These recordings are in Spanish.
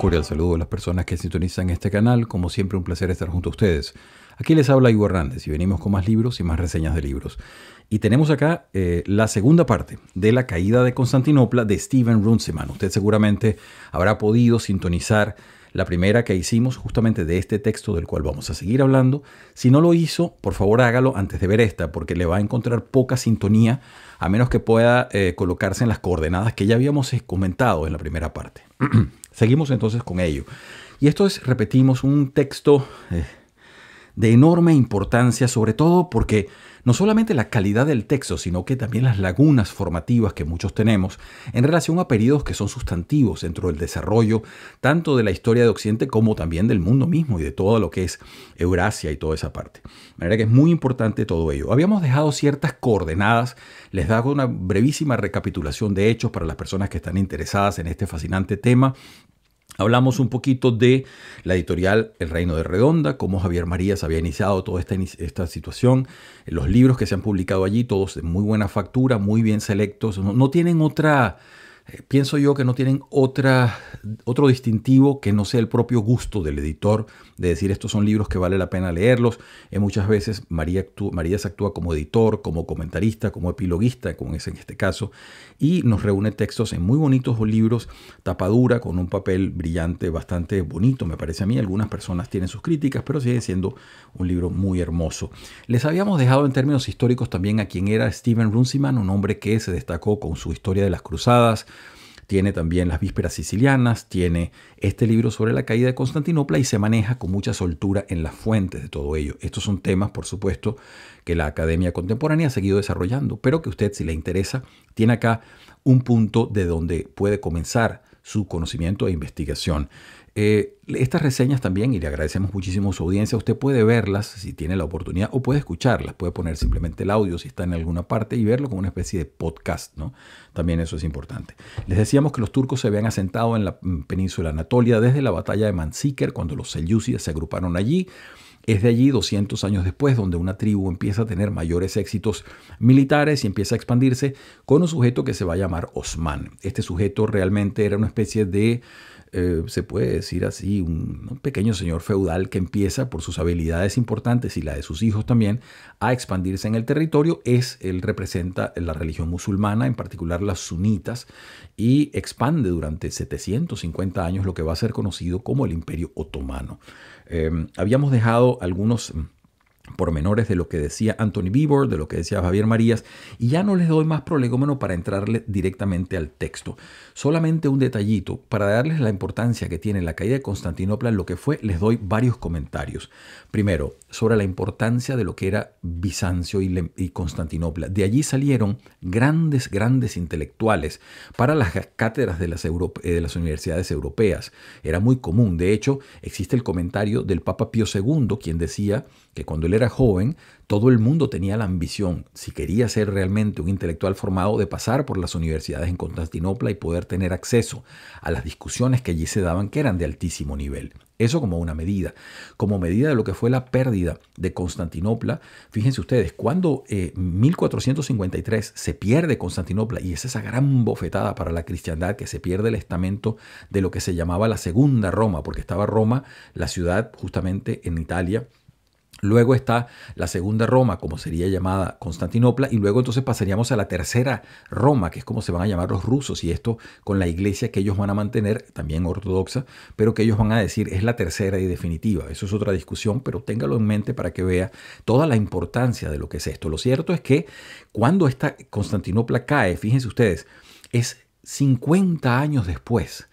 cordial saludo a las personas que sintonizan este canal. Como siempre, un placer estar junto a ustedes. Aquí les habla Ivo Hernández y venimos con más libros y más reseñas de libros. Y tenemos acá eh, la segunda parte de La caída de Constantinopla de Steven Runciman. Usted seguramente habrá podido sintonizar la primera que hicimos justamente de este texto del cual vamos a seguir hablando. Si no lo hizo, por favor hágalo antes de ver esta, porque le va a encontrar poca sintonía, a menos que pueda eh, colocarse en las coordenadas que ya habíamos eh, comentado en la primera parte. Seguimos entonces con ello. Y esto es, repetimos, un texto eh, de enorme importancia, sobre todo porque no solamente la calidad del texto, sino que también las lagunas formativas que muchos tenemos en relación a periodos que son sustantivos dentro del desarrollo tanto de la historia de Occidente como también del mundo mismo y de todo lo que es Eurasia y toda esa parte. De manera que es muy importante todo ello. Habíamos dejado ciertas coordenadas, les hago una brevísima recapitulación de hechos para las personas que están interesadas en este fascinante tema Hablamos un poquito de la editorial El Reino de Redonda, cómo Javier Marías había iniciado toda esta, situación, los libros que se han publicado allí, todos de muy buena factura, muy bien selectos, no tienen otra pienso yo que no tienen otro distintivo que no sea el propio gusto del editor de decir estos son libros que vale la pena leerlos. Eh, muchas veces María se se actúa como editor, como comentarista, como epiloguista, como es en este caso, y nos reúne textos en muy bonitos libros, tapadura, con un papel brillante, bastante bonito, me parece a mí. Algunas personas tienen sus críticas, pero sigue siendo un libro muy hermoso. Les habíamos dejado en términos históricos también a quien era Steven Runciman, un hombre que se destacó con su historia de las cruzadas, tiene también Las Vísperas Sicilianas, tiene este libro sobre la caída de Constantinopla y se maneja con mucha soltura en las fuentes de todo ello. Estos son temas, por supuesto, que la Academia Contemporánea ha seguido desarrollando, pero que usted, si le interesa, tiene acá un punto de donde puede comenzar su conocimiento e investigación. Eh, estas reseñas también, y le agradecemos muchísimo su audiencia, usted puede verlas si tiene la oportunidad o puede escucharlas, puede poner simplemente el audio si está en alguna parte y verlo como una especie de podcast, ¿no? También eso es importante. Les decíamos que los turcos se habían asentado en la mm, península Anatolia desde la batalla de Manzikert, cuando los selyúcidas se agruparon allí. Es de allí, 200 años después, donde una tribu empieza a tener mayores éxitos militares y empieza a expandirse con un sujeto que se va a llamar Osman. Este sujeto realmente era una especie de eh, se puede decir así, un, pequeño señor feudal que empieza por sus habilidades importantes y la de sus hijos también a expandirse en el territorio. Es, él representa la religión musulmana, en particular las sunitas, y expande durante 750 años lo que va a ser conocido como el Imperio Otomano. Em, habíamos dejado algunos mm, pormenores de lo que decía Anthony Bieber, de lo que decía Javier Marías, y ya no les doy más prolegómeno para entrarle directamente al texto. Solamente un detallito, para darles la importancia que tiene la caída de Constantinopla lo que fue, les doy varios comentarios. Primero, sobre la importancia de lo que era Bizancio y, Constantinopla. De allí salieron grandes, grandes intelectuales para las cátedras de las, eh, de las universidades europeas. Era muy común. De hecho, existe el comentario del Papa Pío II, quien decía que cuando él era joven todo el mundo tenía la ambición, si quería ser realmente un intelectual formado, de pasar por las universidades en Constantinopla y poder tener acceso a las discusiones que allí se daban, que eran de altísimo nivel. Eso como una medida, como medida de lo que fue la pérdida de Constantinopla. Fíjense ustedes, cuando eh, en 1453 se pierde Constantinopla y es esa gran bofetada para la cristiandad que se pierde el estamento de lo que se llamaba la segunda Roma, porque estaba Roma, la ciudad justamente en Italia, Luego está la segunda Roma, como sería llamada Constantinopla, y luego entonces pasaríamos a la tercera Roma, que es como se van a llamar los rusos, y esto con la iglesia que ellos van a mantener, también ortodoxa, pero que ellos van a decir es la tercera y definitiva. Eso es otra discusión, pero téngalo en mente para que vea toda la importancia de lo que es esto. Lo cierto es que cuando esta Constantinopla cae, fíjense ustedes, es 50 años después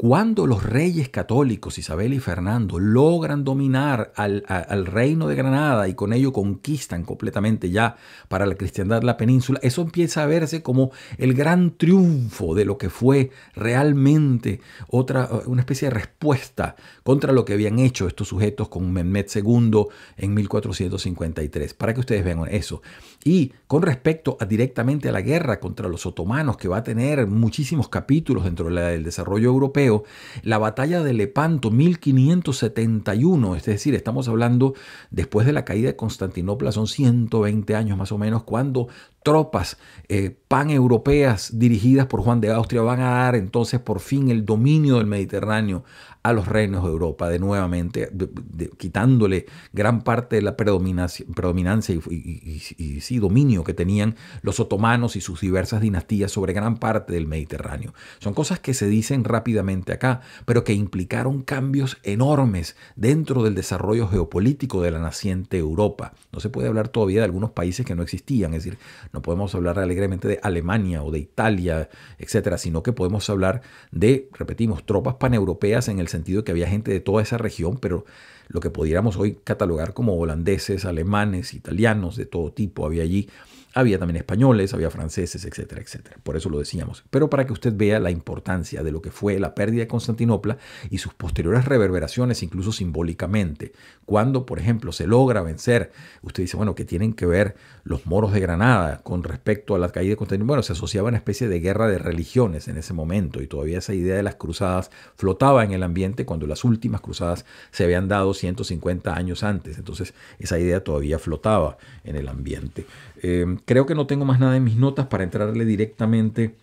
cuando los reyes católicos Isabel y Fernando logran dominar al, reino de Granada y con ello conquistan completamente ya para la cristiandad la península, eso empieza a verse como el gran triunfo de lo que fue realmente otra, una especie de respuesta contra lo que habían hecho estos sujetos con Mehmed II en 1453. Para que ustedes vean eso. Y con respecto directamente a la guerra contra los otomanos, que va a tener muchísimos capítulos dentro del desarrollo europeo, la batalla de Lepanto 1571, es decir, estamos hablando después de la caída de Constantinopla, son 120 años más o menos, cuando tropas eh, paneuropeas dirigidas por Juan de Austria van a dar entonces por fin el dominio del Mediterráneo a los reinos de Europa, de nuevamente, quitándole gran parte de la predominancia, y, dominio que tenían los otomanos y sus diversas dinastías sobre gran parte del Mediterráneo. Son cosas que se dicen rápidamente acá, pero que implicaron cambios enormes dentro del desarrollo geopolítico de la naciente Europa. No se puede hablar todavía de algunos países que no existían, es decir, no podemos hablar alegremente de Alemania o de Italia, etcétera, sino que podemos hablar de, repetimos, tropas paneuropeas en el sentido que había gente de toda esa región, pero lo que pudiéramos hoy catalogar como holandeses, alemanes, italianos, de todo tipo, había allí había también españoles, había franceses, etcétera, etcétera. Por eso lo decíamos. Pero para que usted vea la importancia de lo que fue la pérdida de Constantinopla y sus posteriores reverberaciones, incluso simbólicamente. Cuando, por ejemplo, se logra vencer, usted dice, bueno, ¿qué tienen que ver los moros de Granada con respecto a la caída de Constantinopla? Bueno, se asociaba a una especie de guerra de religiones en ese momento y todavía esa idea de las cruzadas flotaba en el ambiente cuando las últimas cruzadas se habían dado 150 años antes. Entonces, esa idea todavía flotaba en el ambiente. Eh, creo que no tengo más nada en mis notas para entrarle directamente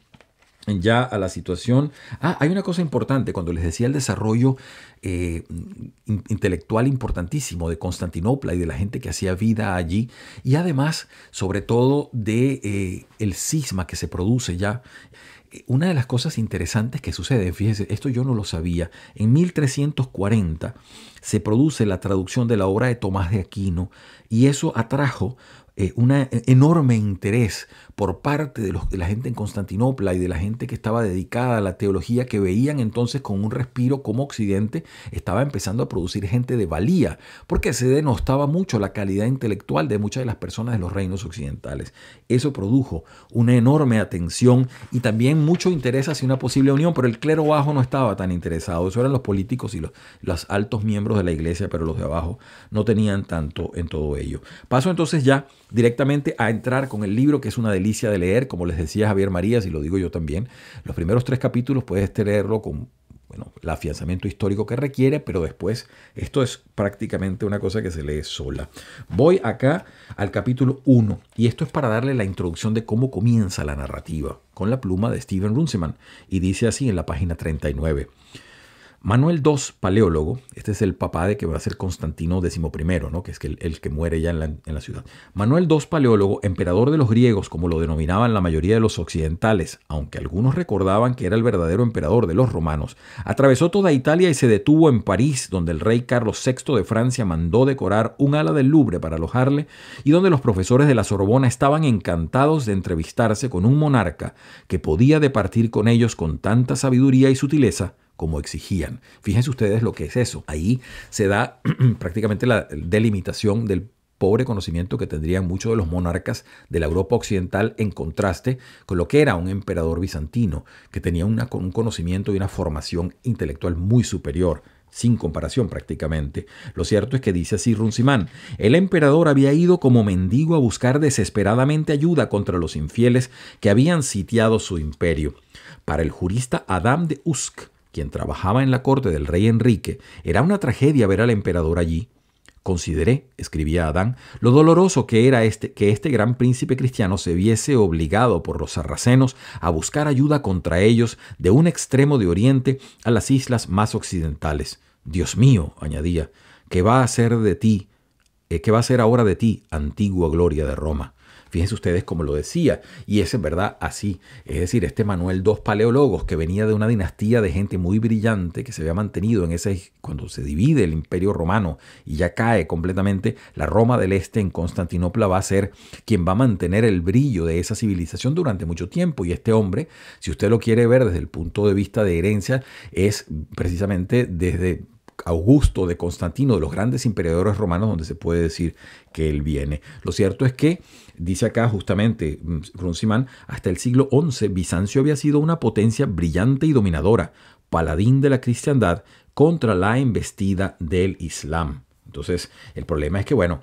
ya a la situación. Ah, hay una cosa importante, cuando les decía el desarrollo eh, intelectual importantísimo de Constantinopla y de la gente que hacía vida allí, y además, sobre todo, de sisma eh, el cisma que se produce ya. Eh, una de las cosas interesantes que sucede, fíjese esto yo no lo sabía, en 1340 se produce la traducción de la obra de Tomás de Aquino y eso atrajo eh, un e-, enorme interés por parte de, la gente en Constantinopla y de la gente que estaba dedicada a la teología, que veían entonces con un respiro como Occidente estaba empezando a producir gente de valía, porque se denostaba mucho la calidad intelectual de muchas de las personas de los reinos occidentales. Eso produjo una enorme atención y también mucho interés hacia una posible unión, pero el clero bajo no estaba tan interesado, eso eran los políticos y los, los altos miembros de la iglesia, pero los de abajo no tenían tanto en todo ello. Paso entonces ya directamente a entrar con el libro que es una de leer, como les decía Javier Marías y lo digo yo también. Los primeros tres capítulos puedes tenerlo con bueno, el afianzamiento histórico que requiere, pero después esto es prácticamente una cosa que se lee sola. Voy acá al capítulo 1 y esto es para darle la introducción de cómo comienza la narrativa con la pluma de Steven Runciman y dice así en la página 39. Manuel II, paleólogo, este es el papá de que va a ser Constantino XI, ¿no? que es el, el que muere ya en la, en la, ciudad. Manuel II, paleólogo, emperador de los griegos, como lo denominaban la mayoría de los occidentales, aunque algunos recordaban que era el verdadero emperador de los romanos, atravesó toda Italia y se detuvo en París, donde el rey Carlos VI de Francia mandó decorar un ala del Louvre para alojarle y donde los profesores de la Sorbona estaban encantados de entrevistarse con un monarca que podía departir con ellos con tanta sabiduría y sutileza como exigían. Fíjense ustedes lo que es eso. Ahí se da prácticamente la delimitación del pobre conocimiento que tendrían muchos de los monarcas de la Europa occidental en contraste con lo que era un emperador bizantino, que tenía un conocimiento y una formación intelectual muy superior sin comparación prácticamente. Lo cierto es que dice así Runcimán, el emperador había ido como mendigo a buscar desesperadamente ayuda contra los infieles que habían sitiado su imperio. Para el jurista Adam de Usk, quien trabajaba en la corte del rey Enrique, era una tragedia ver al emperador allí. Consideré, escribía Adán, lo doloroso que era este, que este gran príncipe cristiano se viese obligado por los sarracenos a buscar ayuda contra ellos de un extremo de Oriente a las islas más occidentales. Dios mío, añadía, ¿qué va a ser de ti? Eh, ¿Qué va a ser ahora de ti, antigua gloria de Roma? Fíjense ustedes como lo decía, y es en verdad así. Es decir, este Manuel II Paleólogos, que venía de una dinastía de gente muy brillante, que se había mantenido en ese, cuando se divide el imperio romano y ya cae completamente, la Roma del Este en Constantinopla va a ser quien va a mantener el brillo de esa civilización durante mucho tiempo. Y este hombre, si usted lo quiere ver desde el punto de vista de herencia, es precisamente desde Augusto, de Constantino, de los grandes emperadores romanos donde se puede decir que él viene. Lo cierto es que, dice acá justamente mm, Runciman, hasta el siglo XI Bizancio había sido una potencia brillante y dominadora, paladín de la cristiandad contra la embestida del Islam. Entonces, el problema es que, bueno,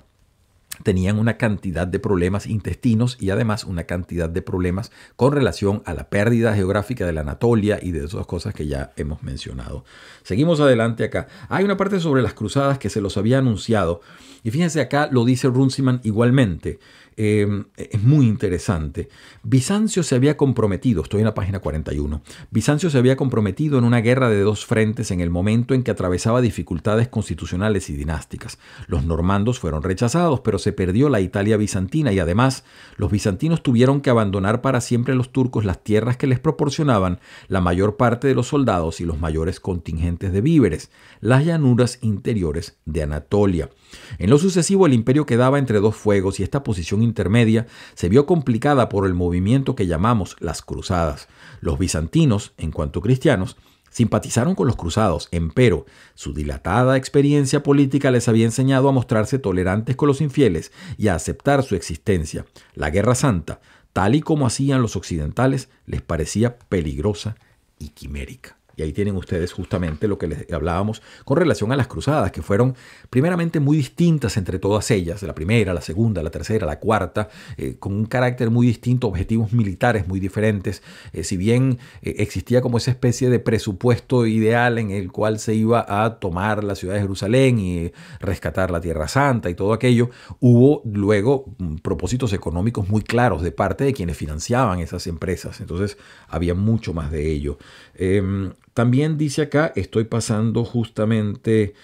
tenían una cantidad de problemas intestinos y además una cantidad de problemas con relación a la pérdida geográfica de la Anatolia y de esas cosas que ya hemos mencionado. Seguimos adelante acá. Hay una parte sobre las cruzadas que se los había anunciado y fíjense acá lo dice Runciman igualmente. Em, es muy interesante. Bizancio se había comprometido, estoy en la página 41, Bizancio se había comprometido en una guerra de dos frentes en el momento en que atravesaba dificultades constitucionales y dinásticas. Los normandos fueron rechazados, pero se perdió la Italia bizantina y además los bizantinos tuvieron que abandonar para siempre a los turcos las tierras que les proporcionaban la mayor parte de los soldados y los mayores contingentes de víveres, las llanuras interiores de Anatolia. En lo sucesivo el imperio quedaba entre dos fuegos y esta posición intermedia se vio complicada por el movimiento que llamamos las cruzadas. Los bizantinos, en cuanto cristianos, simpatizaron con los cruzados, empero su dilatada experiencia política les había enseñado a mostrarse tolerantes con los infieles y a aceptar su existencia. La Guerra Santa, tal y como hacían los occidentales, les parecía peligrosa y quimérica. Y ahí tienen ustedes justamente lo que les hablábamos con relación a las cruzadas, que fueron primeramente muy distintas entre todas ellas, la primera, la segunda, la tercera, la cuarta, eh, con un carácter muy distinto, objetivos militares muy diferentes. Eh, si bien eh, existía como esa especie de presupuesto ideal en el cual se iba a tomar la ciudad de Jerusalén y rescatar la Tierra Santa y todo aquello, hubo luego mm, propósitos económicos muy claros de parte de quienes financiaban esas empresas. Entonces había mucho más de ello. Em, también dice acá, estoy pasando justamente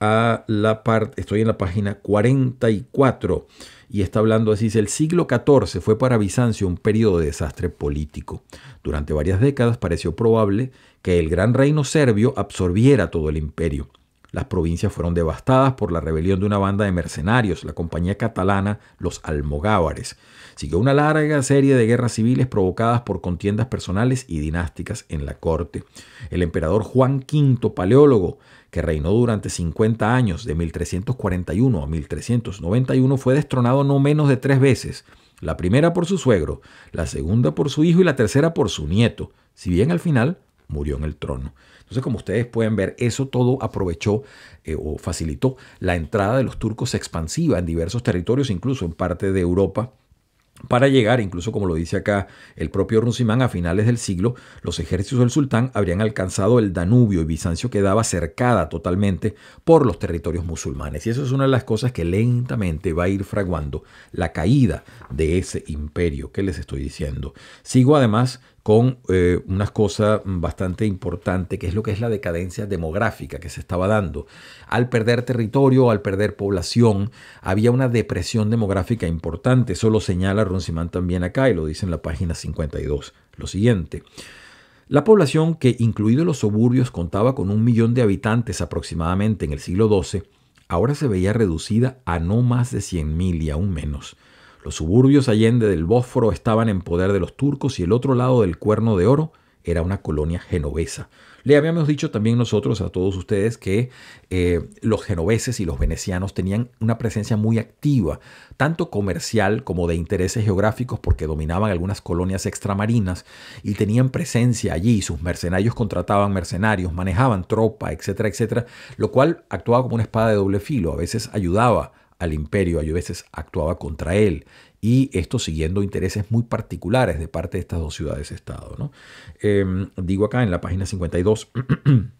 a la parte, estoy en la página 44 y está hablando así, dice, el siglo XIV fue para Bizancio un periodo de desastre político. Durante varias décadas pareció probable que el gran reino serbio absorbiera todo el imperio. Las provincias fueron devastadas por la rebelión de una banda de mercenarios, la compañía catalana Los Almogávares. Siguió una larga serie de guerras civiles provocadas por contiendas personales y dinásticas en la corte. El emperador Juan V Paleólogo, que reinó durante 50 años, de 1341 a 1391, fue destronado no menos de tres veces. La primera por su suegro, la segunda por su hijo y la tercera por su nieto, si bien al final murió en el trono. Entonces, como ustedes pueden ver, eso todo aprovechó eh, o facilitó la entrada de los turcos expansiva en diversos territorios, incluso en parte de Europa para llegar, incluso como lo dice acá el propio Rusimán, a finales del siglo, los ejércitos del sultán habrían alcanzado el Danubio y Bizancio quedaba cercada totalmente por los territorios musulmanes. Y eso es una de las cosas que lentamente va a ir fraguando la caída de ese imperio que les estoy diciendo. Sigo además con eh, una cosa bastante importante, que es lo que es la decadencia demográfica que se estaba dando. Al perder territorio, al perder población, había una depresión demográfica importante. Eso lo señala Runciman también acá y lo dice en la página 52. Lo siguiente. La población, que incluido los suburbios contaba con un millón de habitantes aproximadamente en el siglo XII, ahora se veía reducida a no más de 100.000 y aún menos. Los suburbios allende del Bósforo estaban en poder de los turcos y el otro lado del Cuerno de Oro era una colonia genovesa. Le habíamos dicho también nosotros a todos ustedes que eh, los genoveses y los venecianos tenían una presencia muy activa, tanto comercial como de intereses geográficos, porque dominaban algunas colonias extramarinas y tenían presencia allí. Sus mercenarios contrataban mercenarios, manejaban tropa, etcétera, etcétera, lo cual actuaba como una espada de doble filo. A veces ayudaba al imperio, a veces actuaba contra él, y esto siguiendo intereses muy particulares de parte de estas dos ciudades-estado. ¿no? Em, digo acá en la página 52.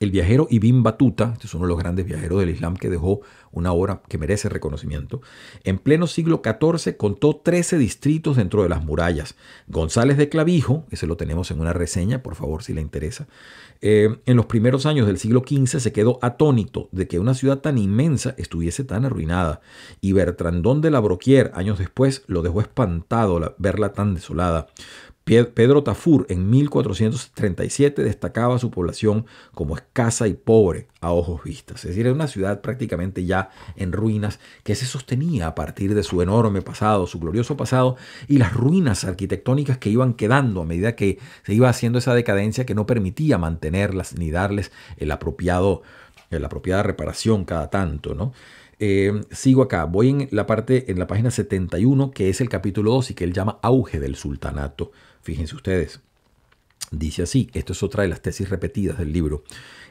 El viajero Ibn Batuta, que este es uno de los grandes viajeros del Islam que dejó una obra que merece reconocimiento, en pleno siglo XIV contó 13 distritos dentro de las murallas. González de Clavijo, ese lo tenemos en una reseña, por favor, si le interesa, eh, en los primeros años del siglo XV se quedó atónito de que una ciudad tan inmensa estuviese tan arruinada. Y Bertrandón de la Broquier, años después, lo dejó espantado verla tan desolada. Pedro Tafur en 1437 destacaba su población como escasa y pobre a ojos vistas, es decir, era una ciudad prácticamente ya en ruinas que se sostenía a partir de su enorme pasado, su glorioso pasado y las ruinas arquitectónicas que iban quedando a medida que se iba haciendo esa decadencia que no permitía mantenerlas ni darles el apropiado la apropiada reparación cada tanto, ¿no? Eh, sigo acá, voy en la parte, en la página 71, que es el capítulo 2 y que él llama auge del sultanato. Fíjense ustedes. Dice así, esto es otra de las tesis repetidas del libro.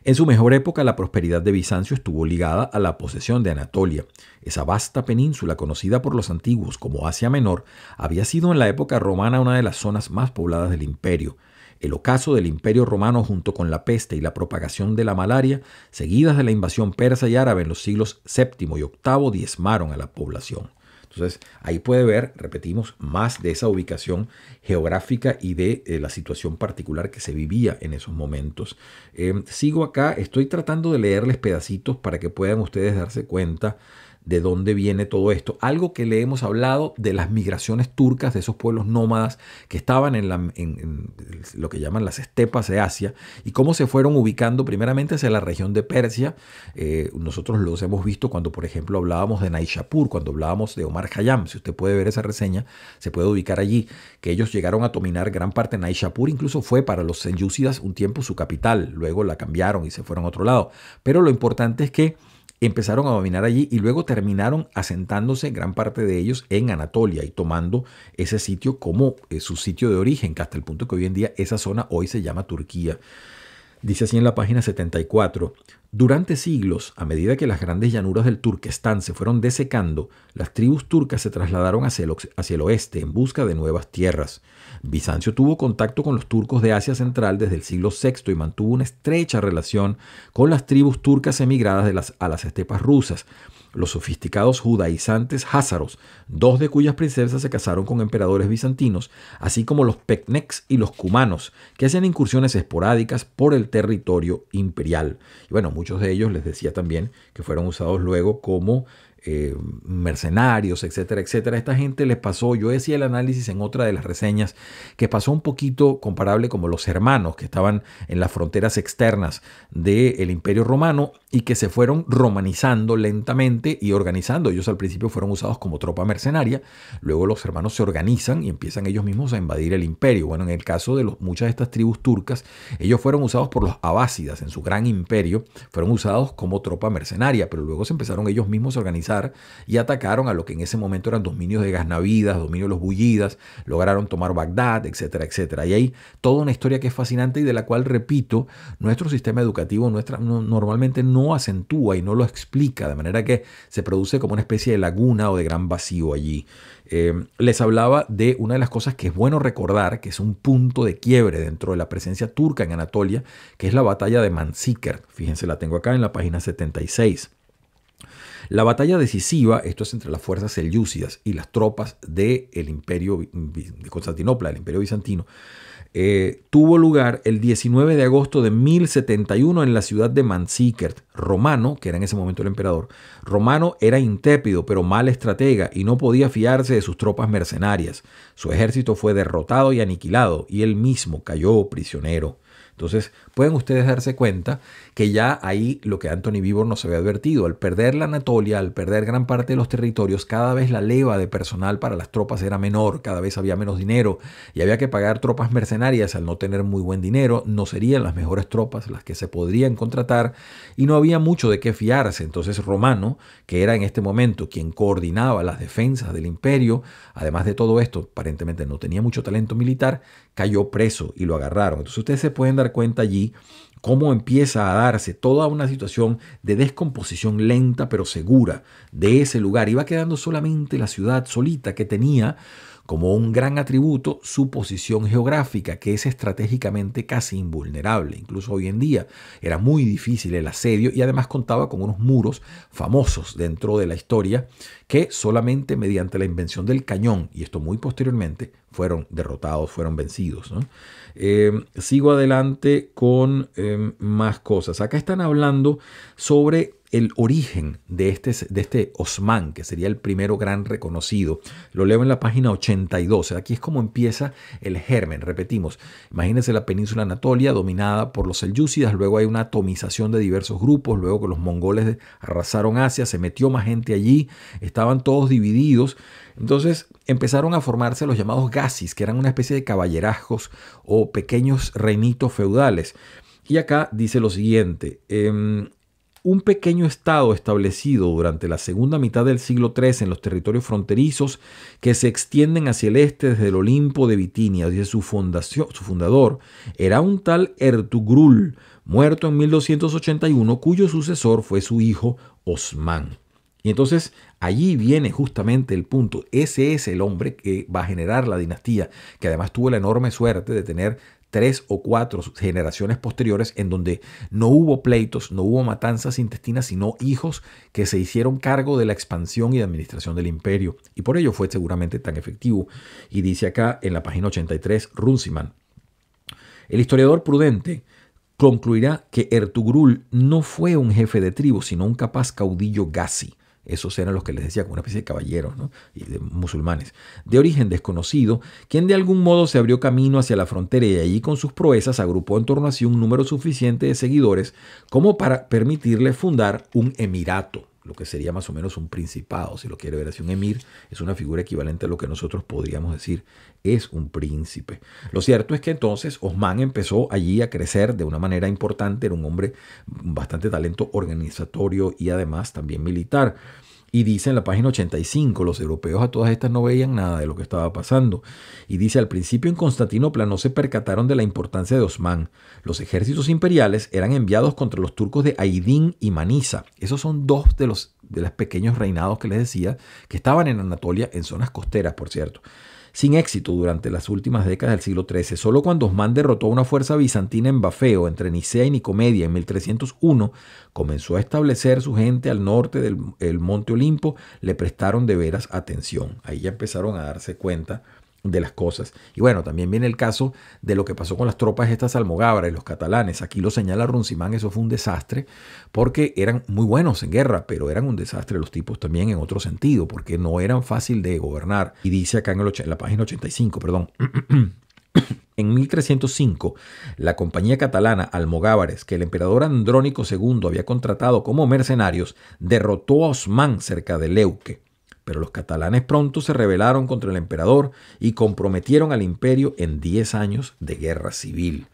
En su mejor época, la prosperidad de Bizancio estuvo ligada a la posesión de Anatolia. Esa vasta península conocida por los antiguos como Asia Menor había sido en la época romana una de las zonas más pobladas del imperio. El ocaso del Imperio Romano junto con la peste y la propagación de la malaria, seguidas de la invasión persa y árabe en los siglos VII y VIII, diezmaron a la población. Entonces, ahí puede ver, repetimos, más de esa ubicación geográfica y de eh, la situación particular que se vivía en esos momentos. Eh, sigo acá, estoy tratando de leerles pedacitos para que puedan ustedes darse cuenta de dónde viene todo esto. Algo que le hemos hablado de las migraciones turcas de esos pueblos nómadas que estaban en, la, lo que llaman las estepas de Asia y cómo se fueron ubicando primeramente hacia la región de Persia. Eh, nosotros los hemos visto cuando, por ejemplo, hablábamos de Naishapur, cuando hablábamos de Omar Khayyam. Si usted puede ver esa reseña, se puede ubicar allí, que ellos llegaron a dominar gran parte de Naishapur, incluso fue para los selyúcidas un tiempo su capital, luego la cambiaron y se fueron a otro lado. Pero lo importante es que empezaron a dominar allí y luego terminaron asentándose gran parte de ellos en Anatolia y tomando ese sitio como eh, su sitio de origen, hasta el punto que hoy en día esa zona hoy se llama Turquía. Dice así en la página 74, durante siglos, a medida que las grandes llanuras del Turquestán se fueron desecando, las tribus turcas se trasladaron hacia el, oeste en busca de nuevas tierras. Bizancio tuvo contacto con los turcos de Asia Central desde el siglo VI y mantuvo una estrecha relación con las tribus turcas emigradas a las estepas rusas, los sofisticados judaizantes házaros, dos de cuyas princesas se casaron con emperadores bizantinos, así como los pecnecs y los cumanos, que hacían incursiones esporádicas por el territorio imperial. Y bueno, muchos de ellos les decía también que fueron usados luego como eh, mercenarios, etcétera, etcétera. Esta gente les pasó, yo decía el análisis en otra de las reseñas, que pasó un poquito comparable como los hermanos que estaban en las fronteras externas del imperio romano y que se fueron romanizando lentamente y organizando. Ellos al principio fueron usados como tropa mercenaria, luego los hermanos se organizan y empiezan ellos mismos a invadir el imperio. Bueno, en el caso de muchas de estas tribus turcas, ellos fueron usados por los abásidas en su gran imperio, fueron usados como tropa mercenaria, pero luego se empezaron ellos mismos a organizar y atacaron a lo que en ese momento eran dominios de Gasnavidas, dominios de los Bullidas, lograron tomar Bagdad, etcétera, etcétera. Y hay toda una historia que es fascinante y de la cual, repito, nuestro sistema educativo nuestra, normalmente no acentúa y no lo explica, de manera que se produce como una especie de laguna o de gran vacío allí. Eh, les hablaba de una de las cosas que es bueno recordar, que es un punto de quiebre dentro de la presencia turca en Anatolia, que es la batalla de Manzikert. Fíjense, la tengo acá en la página 76. La batalla decisiva, esto es entre las fuerzas selyúcidas y las tropas del de imperio de Constantinopla, el imperio bizantino, eh, tuvo lugar el 19 de agosto de 1071 en la ciudad de Manzikert. Romano, que era en ese momento el emperador, Romano era intépido pero mal estratega y no podía fiarse de sus tropas mercenarias. Su ejército fue derrotado y aniquilado y él mismo cayó prisionero. Entonces, pueden ustedes darse cuenta que ya ahí lo que Anthony Vivor nos había advertido, al perder la Anatolia, al perder gran parte de los territorios, cada vez la leva de personal para las tropas era menor, cada vez había menos dinero y había que pagar tropas mercenarias al no tener muy buen dinero, no serían las mejores tropas las que se podrían contratar y no había mucho de qué fiarse. Entonces, Romano, que era en este momento quien coordinaba las defensas del imperio, además de todo esto, aparentemente no tenía mucho talento militar, cayó preso y lo agarraron. Entonces, ustedes se pueden dar cuenta allí cómo empieza a darse toda una situación de descomposición lenta pero segura de ese lugar iba quedando solamente la ciudad solita que tenía como un gran atributo su posición geográfica, que es estratégicamente casi invulnerable. Incluso hoy en día era muy difícil el asedio y además contaba con unos muros famosos dentro de la historia que solamente mediante la invención del cañón, y esto muy posteriormente, fueron derrotados, fueron vencidos. Eh, sigo adelante con eh, más cosas. Acá están hablando sobre el origen de este, de este Osman, que sería el primero gran reconocido. Lo leo en la página 82. Aquí es como empieza el germen. Repetimos, imagínense la península Anatolia dominada por los selyúcidas, luego hay una atomización de diversos grupos, luego que los mongoles arrasaron Asia, se metió más gente allí, estaban todos divididos. Entonces empezaron a formarse los llamados gasis, que eran una especie de caballerajos o pequeños reinitos feudales. Y acá dice lo siguiente, em, un pequeño estado establecido durante la segunda mitad del siglo III en los territorios fronterizos que se extienden hacia el este desde el Olimpo de Bitinia, desde su, fundación, su fundador era un tal Ertugrul, muerto en 1281, cuyo sucesor fue su hijo Osman. Y entonces allí viene justamente el punto. Ese es el hombre que va a generar la dinastía, que además tuvo la enorme suerte de tener tres o cuatro generaciones posteriores en donde no hubo pleitos, no hubo matanzas intestinas, sino hijos que se hicieron cargo de la expansión y administración del imperio. Y por ello fue seguramente tan efectivo. Y dice acá en la página 83 Runciman, el historiador prudente concluirá que Ertugrul no fue un jefe de tribu, sino un capaz caudillo gazi esos eran los que les decía, como una especie de caballeros y de musulmanes, de origen desconocido, quien de algún modo se abrió camino hacia la frontera y allí con sus proezas agrupó en torno a sí un número suficiente de seguidores como para permitirle fundar un emirato lo que sería más o menos un principado, si lo quiere ver así. Un emir es una figura equivalente a lo que nosotros podríamos decir es un príncipe. Lo cierto es que entonces Osman empezó allí a crecer de una manera importante, era un hombre bastante talento organizatorio y además también militar. Y dice en la página 85, los europeos a todas estas no veían nada de lo que estaba pasando. Y dice, al principio en Constantinopla no se percataron de la importancia de Osman. Los ejércitos imperiales eran enviados contra los turcos de Aidín y Manisa. Esos son dos de los, de los pequeños reinados que les decía, que estaban en Anatolia, en zonas costeras, por cierto sin éxito durante las últimas décadas del siglo XIII. Solo cuando Osman derrotó a una fuerza bizantina en Bafeo, entre Nicea y Nicomedia, en 1301, comenzó a establecer su gente al norte del Monte Olimpo, le prestaron de veras atención. Ahí ya empezaron a darse cuenta de las cosas. Y bueno, también viene el caso de lo que pasó con las tropas estas almogábares los catalanes. Aquí lo señala Runcimán, eso fue un desastre, porque eran muy buenos en guerra, pero eran un desastre los tipos también en otro sentido, porque no eran fácil de gobernar. Y dice acá en, la página 85, perdón. En 1305, la compañía catalana Almogávares, que el emperador Andrónico II había contratado como mercenarios, derrotó a Osman cerca de Leuque. Pero los catalanes pronto se rebelaron contra el emperador y comprometieron al imperio en 10 años de guerra civil.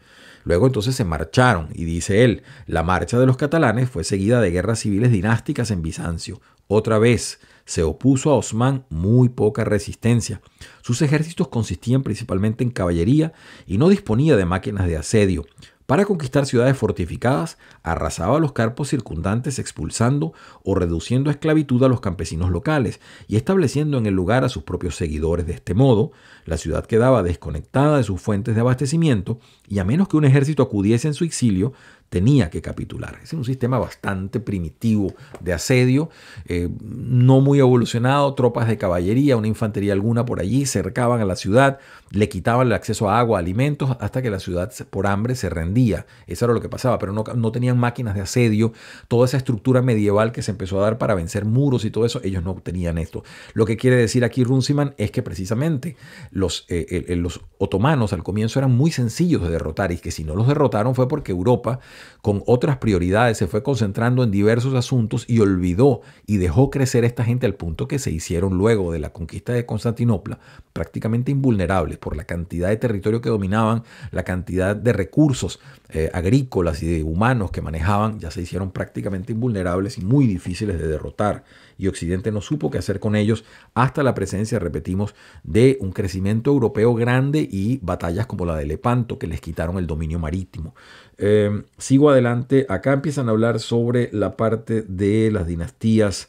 Luego entonces se marcharon y dice él, la marcha de los catalanes fue seguida de guerras civiles dinásticas en Bizancio. Otra vez se opuso a Osman muy poca resistencia. Sus ejércitos consistían principalmente en caballería y no disponía de máquinas de asedio. Para conquistar ciudades fortificadas, arrasaba los carpos circundantes expulsando o reduciendo a esclavitud a los campesinos locales y estableciendo en el lugar a sus propios seguidores. De este modo, la ciudad quedaba desconectada de sus fuentes de abastecimiento y a menos que un ejército acudiese en su exilio, tenía que capitular. Es un sistema bastante primitivo de asedio, eh, no muy evolucionado, tropas de caballería, una infantería alguna por allí, cercaban a la ciudad, le quitaban el acceso a agua, alimentos, hasta que la ciudad por hambre se rendía. Eso era lo que pasaba, pero no, no, tenían máquinas de asedio, toda esa estructura medieval que se empezó a dar para vencer muros y todo eso, ellos no tenían esto. Lo que quiere decir aquí Runciman es que precisamente los, eh, eh, eh, los otomanos al comienzo eran muy sencillos de derrotar y que si no los derrotaron fue porque Europa, con otras prioridades, se fue concentrando en diversos asuntos y olvidó y dejó crecer esta gente al punto que se hicieron luego de la conquista de Constantinopla prácticamente invulnerables por la cantidad de territorio que dominaban, la cantidad de recursos eh, agrícolas y de humanos que manejaban, ya se hicieron prácticamente invulnerables y muy difíciles de derrotar. Y Occidente no supo qué hacer con ellos hasta la presencia, repetimos, de un crecimiento europeo grande y batallas como la de Lepanto, que les quitaron el dominio marítimo. Em, sigo adelante, acá empiezan a hablar sobre la parte de las dinastías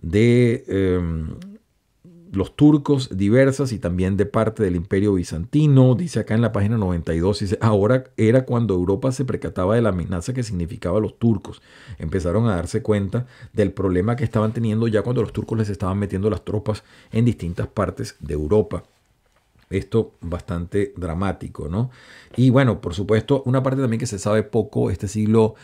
de... Em, los turcos diversas y también de parte del imperio bizantino. Dice acá en la página 92, dice, ahora era cuando Europa se percataba de la amenaza que significaba los turcos. Empezaron a darse cuenta del problema que estaban teniendo ya cuando los turcos les estaban metiendo las tropas en distintas partes de Europa. Esto bastante dramático, ¿no? Y bueno, por supuesto, una parte también que se sabe poco, este siglo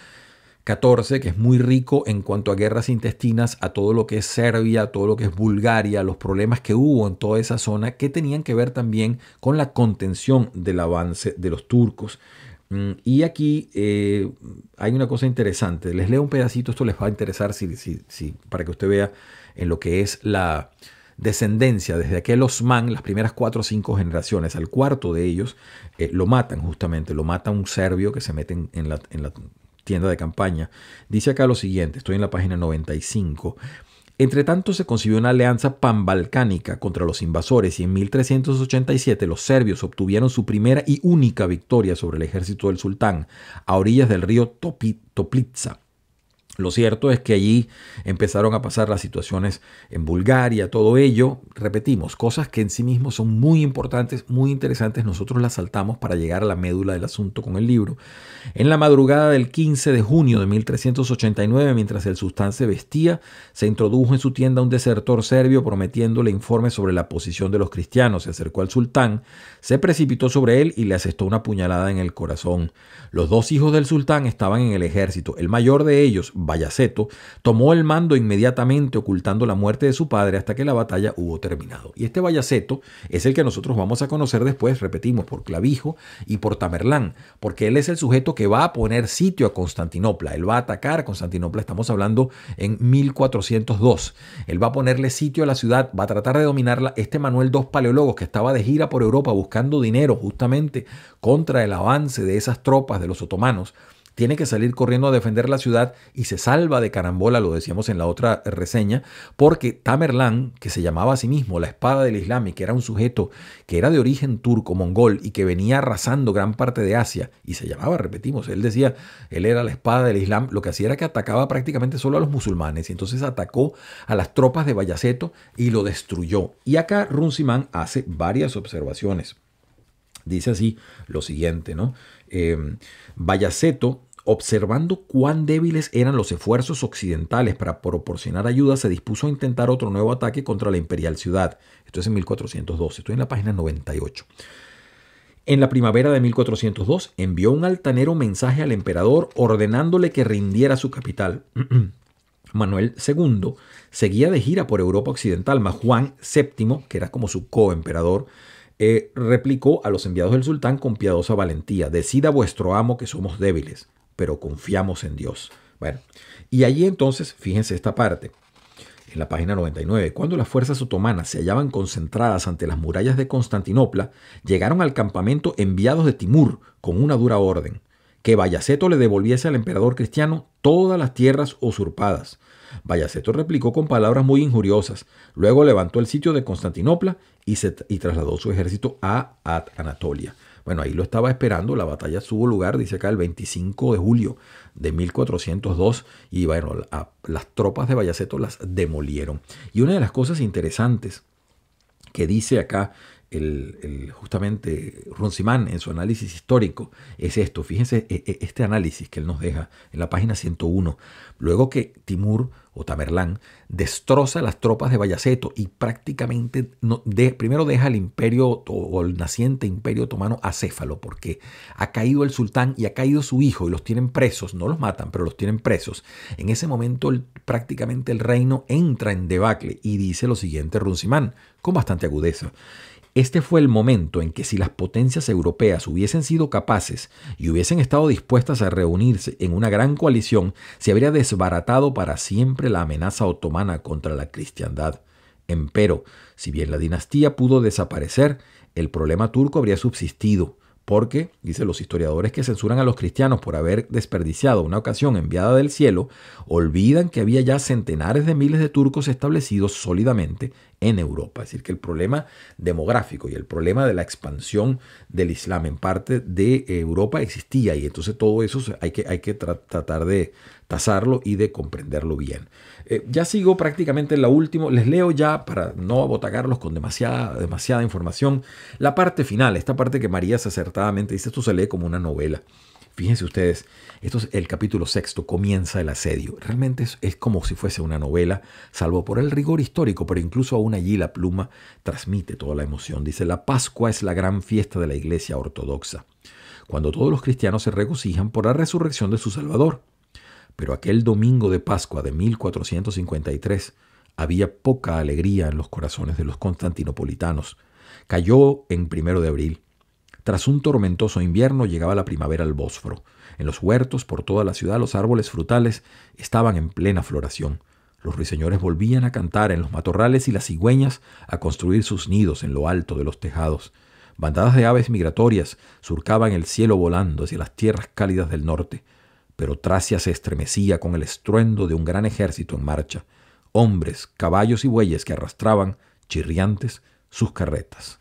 14, que es muy rico en cuanto a guerras intestinas, a todo lo que es Serbia, a todo lo que es Bulgaria, los problemas que hubo en toda esa zona, que tenían que ver también con la contención del avance de los turcos. Mm, y aquí eh, hay una cosa interesante. Les leo un pedacito, esto les va a interesar para que usted vea en lo que es la descendencia. Desde aquel Osman, las primeras cuatro o cinco generaciones, al cuarto de ellos, eh, lo matan justamente, lo mata un serbio que se mete en la tienda de campaña, dice acá lo siguiente, estoy en la página 95. Entre tanto se concibió una alianza panbalcánica contra los invasores y en 1387 los serbios obtuvieron su primera y única victoria sobre el ejército del sultán a orillas del río Topi, lo cierto es que allí empezaron a pasar las situaciones en Bulgaria, todo ello, repetimos, cosas que en sí mismos son muy importantes, muy interesantes, nosotros las saltamos para llegar a la médula del asunto con el libro. En la madrugada del 15 de junio de 1389, mientras el sustán se vestía, se introdujo en su tienda un desertor serbio prometiéndole informes sobre la posición de los cristianos. Se acercó al sultán, se precipitó sobre él y le asestó una puñalada en el corazón. Los dos hijos del sultán estaban en el ejército, el mayor de ellos, vallaceto, tomó el mando inmediatamente ocultando la muerte de su padre hasta que la batalla hubo terminado. Y este vallaceto es el que nosotros vamos a conocer después, repetimos, por Clavijo y por Tamerlán, porque él es el sujeto que va a poner sitio a Constantinopla, él va a atacar a Constantinopla, estamos hablando en 1402, él va a ponerle sitio a la ciudad, va a tratar de dominarla. Este Manuel II Paleólogos, que estaba de gira por Europa buscando dinero justamente contra el avance de esas tropas de los otomanos, tiene que salir corriendo a defender la ciudad y se salva de carambola, lo decíamos en la otra reseña, porque Tamerlán, que se llamaba a sí mismo la espada del Islam y que era un sujeto que era de origen turco, mongol y que venía arrasando gran parte de Asia, y se llamaba, repetimos, él decía, él era la espada del Islam, lo que hacía era que atacaba prácticamente solo a los musulmanes, y entonces atacó a las tropas de Bayaceto y lo destruyó. Y acá Runciman hace varias observaciones. Dice así lo siguiente, ¿no? Eh, em, Bayaceto, observando cuán débiles eran los esfuerzos occidentales para proporcionar ayuda, se dispuso a intentar otro nuevo ataque contra la imperial ciudad. Esto es en 1412, estoy en la página 98. En la primavera de 1402 envió un altanero mensaje al emperador ordenándole que rindiera su capital. Manuel II seguía de gira por Europa Occidental, más Juan VII, que era como su coemperador, emperador eh, replicó a los enviados del sultán con piadosa valentía, decida vuestro amo que somos débiles, pero confiamos en Dios. Bueno, y allí entonces, fíjense esta parte, en la página 99, cuando las fuerzas otomanas se hallaban concentradas ante las murallas de Constantinopla, llegaron al campamento enviados de Timur con una dura orden que Bayaceto le devolviese al emperador cristiano todas las tierras usurpadas. Bayaceto replicó con palabras muy injuriosas. Luego levantó el sitio de Constantinopla y, trasladó su ejército a Anatolia. Bueno, ahí lo estaba esperando. La batalla tuvo lugar, dice acá, el 25 de julio de 1402. Y bueno, las tropas de Bayaceto las demolieron. Y una de las cosas interesantes que dice acá el, justamente Runciman en su análisis histórico es esto. Fíjense e, e, este análisis que él nos deja en la página 101. Luego que Timur o Tamerlán destroza las tropas de Bayaceto y prácticamente primero deja el imperio o el naciente imperio otomano acéfalo porque ha caído el sultán y ha caído su hijo y los tienen presos, no los matan, pero los tienen presos. En ese momento prácticamente el reino entra en debacle y dice lo siguiente Runciman con bastante agudeza. Este fue el momento en que si las potencias europeas hubiesen sido capaces y hubiesen estado dispuestas a reunirse en una gran coalición, se habría desbaratado para siempre la amenaza otomana contra la cristiandad. Empero, si bien la dinastía pudo desaparecer, el problema turco habría subsistido, porque, dicen los historiadores que censuran a los cristianos por haber desperdiciado una ocasión enviada del cielo, olvidan que había ya centenares de miles de turcos establecidos sólidamente en Europa. Es decir, que el problema demográfico y el problema de la expansión del Islam en parte de eh, Europa existía y entonces todo eso hay que, hay que tratar de tasarlo y de comprenderlo bien. Eh, ya sigo prácticamente la última, les leo ya para no abotagarlos con demasiada, demasiada información, la parte final, esta parte que María acertadamente dice, esto se lee como una novela. Fíjense ustedes, esto es el capítulo sexto, comienza el asedio. Realmente es, como si fuese una novela, salvo por el rigor histórico, pero incluso aún allí la pluma transmite toda la emoción. Dice, la Pascua es la gran fiesta de la Iglesia Ortodoxa, cuando todos los cristianos se regocijan por la resurrección de su Salvador. Pero aquel domingo de Pascua de 1453 había poca alegría en los corazones de los constantinopolitanos. Cayó en primero de abril. Tras un tormentoso invierno llegaba la primavera al Bósforo. En los huertos por toda la ciudad los árboles frutales estaban en plena floración. Los ruiseñores volvían a cantar en los matorrales y las cigüeñas a construir sus nidos en lo alto de los tejados. Bandadas de aves migratorias surcaban el cielo volando hacia las tierras cálidas del norte. Pero Tracia se estremecía con el estruendo de un gran ejército en marcha, hombres, caballos y bueyes que arrastraban, chirriantes, sus carretas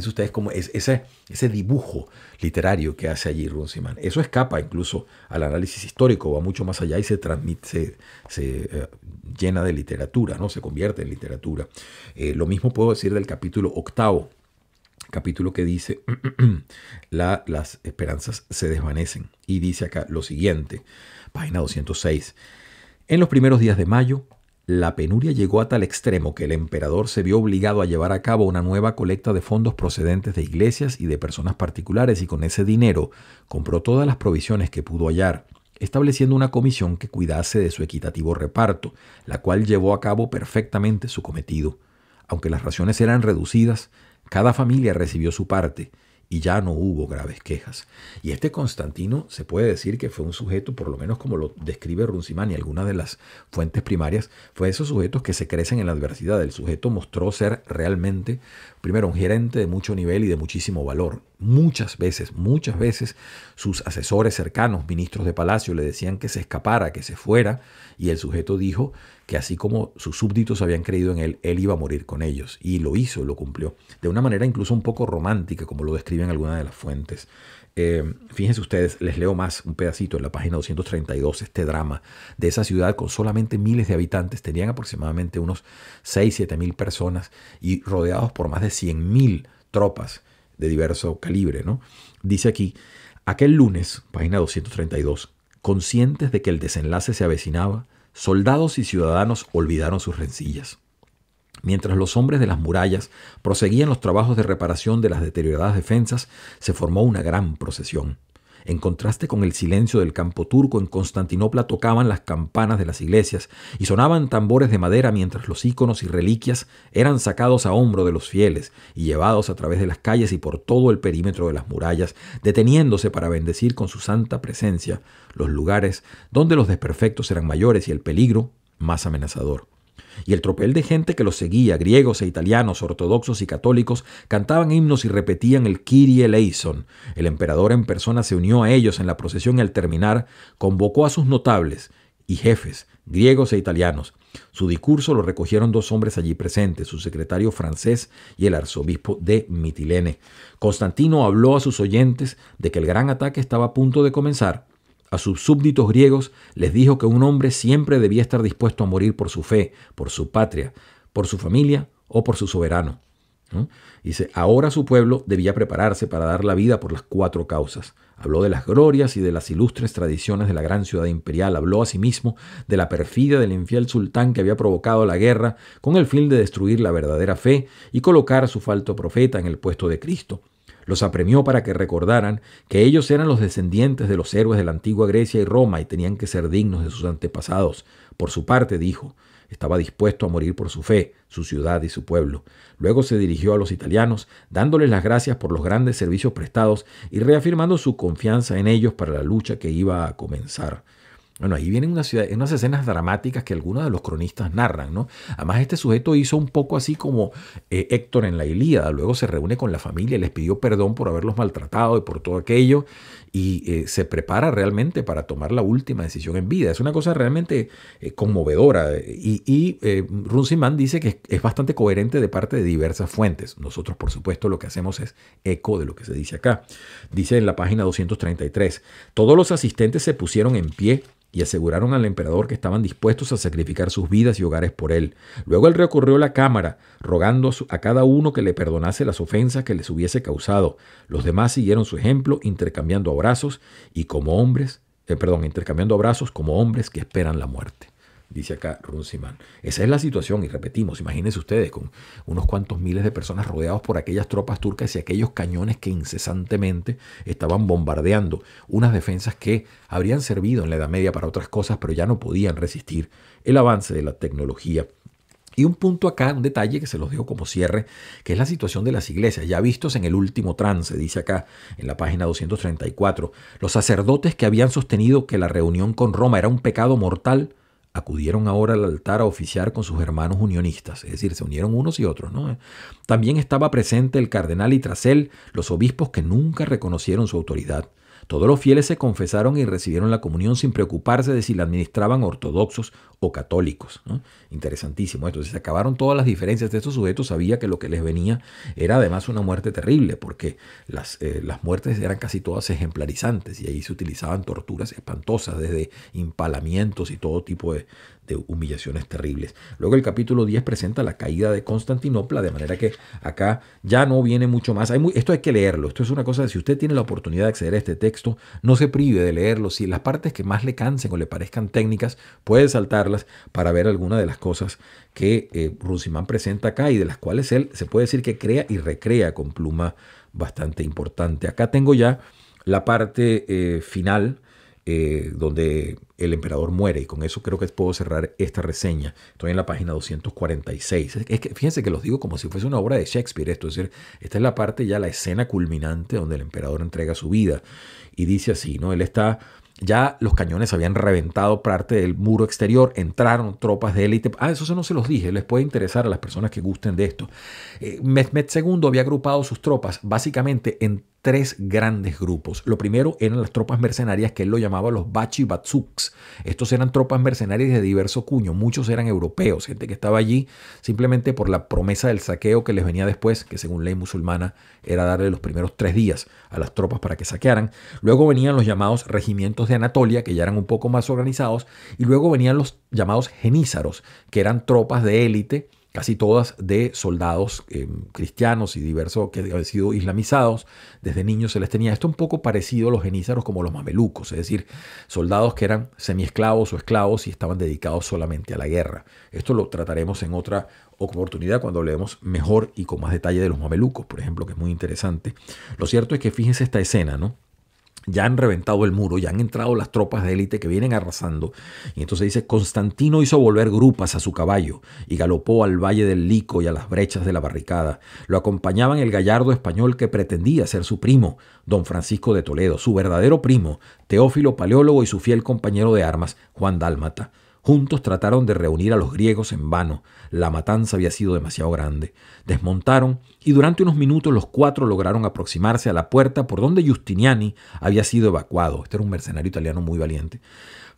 ustedes es ese, ese dibujo literario que hace allí Runciman. Eso escapa incluso al análisis histórico, va mucho más allá y se transmite, se, eh, llena de literatura, ¿no? se convierte en literatura. Eh, lo mismo puedo decir del capítulo octavo, capítulo que dice la, las esperanzas se desvanecen. Y dice acá lo siguiente, página 206. En los primeros días de mayo, la penuria llegó a tal extremo que el emperador se vio obligado a llevar a cabo una nueva colecta de fondos procedentes de iglesias y de personas particulares y con ese dinero compró todas las provisiones que pudo hallar, estableciendo una comisión que cuidase de su equitativo reparto, la cual llevó a cabo perfectamente su cometido. Aunque las raciones eran reducidas, cada familia recibió su parte, y ya no hubo graves quejas. Y este Constantino se puede decir que fue un sujeto, por lo menos como lo describe Runciman y algunas de las fuentes primarias, fue de esos sujetos que se crecen en la adversidad. El sujeto mostró ser realmente, primero, un gerente de mucho nivel y de muchísimo valor. Muchas veces, muchas veces sus asesores cercanos, ministros de palacio, le decían que se escapara, que se fuera, y el sujeto dijo que así como sus súbditos habían creído en él, él iba a morir con ellos. Y lo hizo, lo cumplió. De una manera incluso un poco romántica, como lo describen algunas de las fuentes. Eh, fíjense ustedes, les leo más un pedacito en la página 232, este drama de esa ciudad con solamente miles de habitantes, tenían aproximadamente unos 6, 7 mil personas y rodeados por más de 100 mil tropas de diverso calibre. ¿no? Dice aquí, aquel lunes, página 232, conscientes de que el desenlace se avecinaba, soldados y ciudadanos olvidaron sus rencillas. Mientras los hombres de las murallas proseguían los trabajos de reparación de las deterioradas defensas, se formó una gran procesión. En contraste con el silencio del campo turco, en Constantinopla tocaban las campanas de las iglesias y sonaban tambores de madera mientras los íconos y reliquias eran sacados a hombro de los fieles y llevados a través de las calles y por todo el perímetro de las murallas, deteniéndose para bendecir con su santa presencia los lugares donde los desperfectos eran mayores y el peligro más amenazador y el tropel de gente que los seguía, griegos e italianos, ortodoxos y católicos, cantaban himnos y repetían el Kyrie eleison. El emperador en persona se unió a ellos en la procesión y al terminar convocó a sus notables y jefes, griegos e italianos. Su discurso lo recogieron dos hombres allí presentes, su secretario francés y el arzobispo de Mitilene. Constantino habló a sus oyentes de que el gran ataque estaba a punto de comenzar a sus súbditos griegos les dijo que un hombre siempre debía estar dispuesto a morir por su fe, por su patria, por su familia o por su soberano. Dice, ahora su pueblo debía prepararse para dar la vida por las cuatro causas. Habló de las glorias y de las ilustres tradiciones de la gran ciudad imperial. Habló asimismo de la perfidia del infiel sultán que había provocado la guerra con el fin de destruir la verdadera fe y colocar a su falto profeta en el puesto de Cristo. Los apremió para que recordaran que ellos eran los descendientes de los héroes de la antigua Grecia y Roma y tenían que ser dignos de sus antepasados. Por su parte, dijo, estaba dispuesto a morir por su fe, su ciudad y su pueblo. Luego se dirigió a los italianos, dándoles las gracias por los grandes servicios prestados y reafirmando su confianza en ellos para la lucha que iba a comenzar. Bueno, ahí vienen unas, escenas dramáticas que algunos de los cronistas narran, ¿no? Además, este sujeto hizo un poco así como eh, Héctor en la Ilíada, luego se reúne con la familia, les pidió perdón por haberlos maltratado y por todo aquello, y eh, se prepara realmente para tomar la última decisión en vida. Es una cosa realmente eh, conmovedora, y, y Runciman dice que es bastante coherente de parte de diversas fuentes. Nosotros, por supuesto, lo que hacemos es eco de lo que se dice acá. Dice en la página 233, todos los asistentes se pusieron en pie y aseguraron al emperador que estaban dispuestos a sacrificar sus vidas y hogares por él. Luego él recorrió la cámara, rogando a cada uno que le perdonase las ofensas que les hubiese causado. Los demás siguieron su ejemplo, intercambiando abrazos y como hombres, eh, perdón, intercambiando abrazos como hombres que esperan la muerte dice acá Runciman. Esa es la situación, y repetimos, imagínense ustedes, con unos cuantos miles de personas rodeados por aquellas tropas turcas y aquellos cañones que incesantemente estaban bombardeando unas defensas que habrían servido en la Edad Media para otras cosas, pero ya no podían resistir el avance de la tecnología. Y un punto acá, un detalle que se los dejo como cierre, que es la situación de las iglesias, ya vistos en el último trance, dice acá en la página 234, los sacerdotes que habían sostenido que la reunión con Roma era un pecado mortal, acudieron ahora al altar a oficiar con sus hermanos unionistas, es decir, se unieron unos y otros. ¿no? También estaba presente el cardenal y tras él los obispos que nunca reconocieron su autoridad, todos los fieles se confesaron y recibieron la comunión sin preocuparse de si la administraban ortodoxos o católicos. Interesantísimo Entonces Se acabaron todas las diferencias de estos sujetos. Sabía que lo que les venía era además una muerte terrible, porque las, eh, las muertes eran casi todas ejemplarizantes y ahí se utilizaban torturas espantosas, desde impalamientos y todo tipo de, de humillaciones terribles. Luego el capítulo 10 presenta la caída de Constantinopla, de manera que acá ya no viene mucho más. Hay esto hay que leerlo, esto es una cosa, de, si usted tiene la oportunidad de acceder a este texto, no se prive de leerlo. Si las partes que más le cansen o le parezcan técnicas, puede saltarlas para ver alguna de las cosas que eh, presenta acá y de las cuales él se puede decir que crea y recrea con pluma bastante importante. Acá tengo ya la parte eh, final eh, donde el emperador muere. Y con eso creo que puedo cerrar esta reseña. Estoy en la página 246. Es que, fíjense que los digo como si fuese una obra de Shakespeare esto. Es decir, esta es la parte ya, la escena culminante donde el emperador entrega su vida. Y dice así, ¿no? Él está... Ya los cañones habían reventado parte del muro exterior, entraron tropas de élite. Ah, eso no se los dije, les puede interesar a las personas que gusten de esto. Eh, Mehmed II había agrupado sus tropas básicamente en tres grandes grupos. Lo primero eran las tropas mercenarias que él lo llamaba los Bachi Batsuks. Estos eran tropas mercenarias de diverso cuño, muchos eran europeos, gente que estaba allí simplemente por la promesa del saqueo que les venía después, que según ley musulmana era darle los primeros tres días a las tropas para que saquearan. Luego venían los llamados regimientos de Anatolia, que ya eran un poco más organizados, y luego venían los llamados genízaros, que eran tropas de élite casi todas de soldados eh, cristianos y diversos que habían sido islamizados. Desde niños se les tenía esto un poco parecido a los genízaros como los mamelucos, es decir, soldados que eran semiesclavos o esclavos y estaban dedicados solamente a la guerra. Esto lo trataremos en otra oportunidad cuando hablemos mejor y con más detalle de los mamelucos, por ejemplo, que es muy interesante. Lo cierto es que fíjense esta escena, ¿no? ya han reventado el muro, ya han entrado las tropas de élite que vienen arrasando. Y entonces dice, Constantino hizo volver grupas a su caballo y galopó al valle del Lico y a las brechas de la barricada. Lo acompañaban el gallardo español que pretendía ser su primo, don Francisco de Toledo, su verdadero primo, Teófilo Paleólogo y su fiel compañero de armas, Juan Dálmata. Juntos trataron de reunir a los griegos en vano. La matanza había sido demasiado grande. Desmontaron y durante unos minutos los cuatro lograron aproximarse a la puerta por donde Justiniani había sido evacuado. Este era un mercenario italiano muy valiente.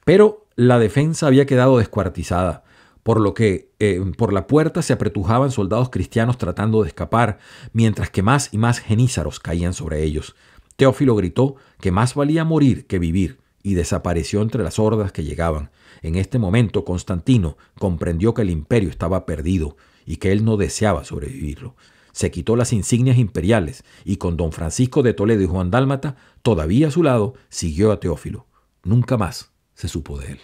Pero la defensa había quedado descuartizada por lo que eh, por la puerta se apretujaban soldados cristianos tratando de escapar, mientras que más y más genízaros caían sobre ellos. Teófilo gritó que más valía morir que vivir, y desapareció entre las hordas que llegaban. En este momento Constantino comprendió que el imperio estaba perdido y que él no deseaba sobrevivirlo. Se quitó las insignias imperiales y con don Francisco de Toledo y Juan Dálmata, todavía a su lado, siguió a Teófilo. Nunca más se supo de él.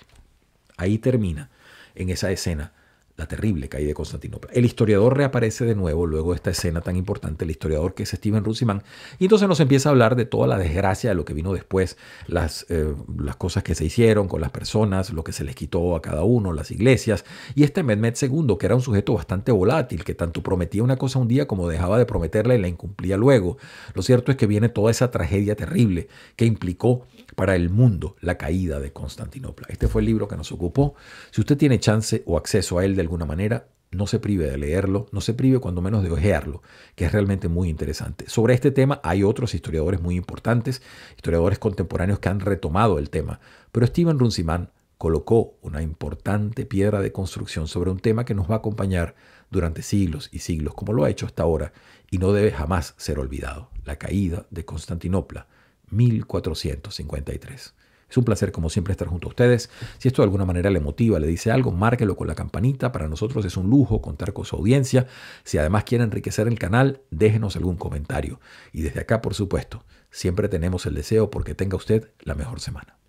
Ahí termina, en esa escena, la terrible caída de Constantinopla. El historiador reaparece de nuevo luego de esta escena tan importante, el historiador que es Steven Ruzimán y entonces nos empieza a hablar de toda la desgracia de lo que vino después, las, eh, las cosas que se hicieron con las personas, lo que se les quitó a cada uno, las iglesias, y este Mehmed II, que era un sujeto bastante volátil, que tanto prometía una cosa un día como dejaba de prometerla y la incumplía luego. Lo cierto es que viene toda esa tragedia terrible que implicó para el mundo la caída de Constantinopla. Este fue el libro que nos ocupó. Si usted tiene chance o acceso a él del alguna manera, no se prive de leerlo, no se prive cuando menos de ojearlo, que es realmente muy interesante. Sobre este tema hay otros historiadores muy importantes, historiadores contemporáneos que han retomado el tema, pero Steven Runciman colocó una importante piedra de construcción sobre un tema que nos va a acompañar durante siglos y siglos, como lo ha hecho hasta ahora, y no debe jamás ser olvidado, la caída de Constantinopla, 1453. Es un placer, como siempre, estar junto a ustedes. Si esto de alguna manera le motiva, le dice algo, márquelo con la campanita. Para nosotros es un lujo contar con su audiencia. Si además quiere enriquecer el canal, déjenos algún comentario. Y desde acá, por supuesto, siempre tenemos el deseo porque tenga usted la mejor semana.